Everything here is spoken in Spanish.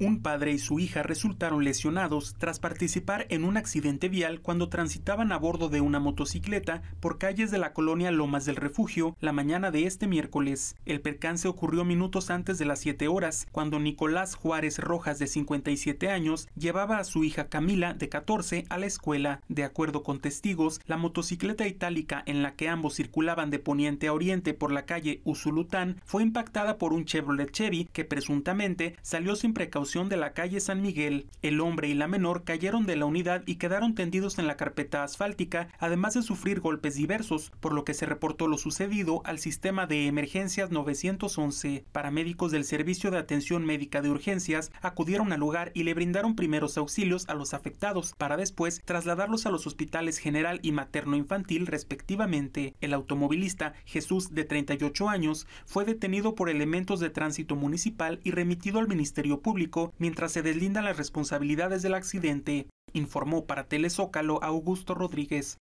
Un padre y su hija resultaron lesionados tras participar en un accidente vial cuando transitaban a bordo de una motocicleta por calles de la colonia Lomas del Refugio la mañana de este miércoles. El percance ocurrió minutos antes de las 7 horas, cuando Nicolás Juárez Rojas, de 57 años, llevaba a su hija Camila, de 14, a la escuela. De acuerdo con testigos, la motocicleta itálica en la que ambos circulaban de poniente a oriente por la calle Usulután fue impactada por un Chevrolet Chevy que presuntamente salió sin precaución de la calle San Miguel. El hombre y la menor cayeron de la unidad y quedaron tendidos en la carpeta asfáltica, además de sufrir golpes diversos, por lo que se reportó lo sucedido al sistema de emergencias 911. Paramédicos del Servicio de Atención Médica de Urgencias acudieron al lugar y le brindaron primeros auxilios a los afectados para después trasladarlos a los hospitales general y materno infantil respectivamente. El automovilista Jesús de 38 años fue detenido por elementos de tránsito municipal y remitido al Ministerio Público mientras se deslindan las responsabilidades del accidente, informó para Telezócalo Augusto Rodríguez.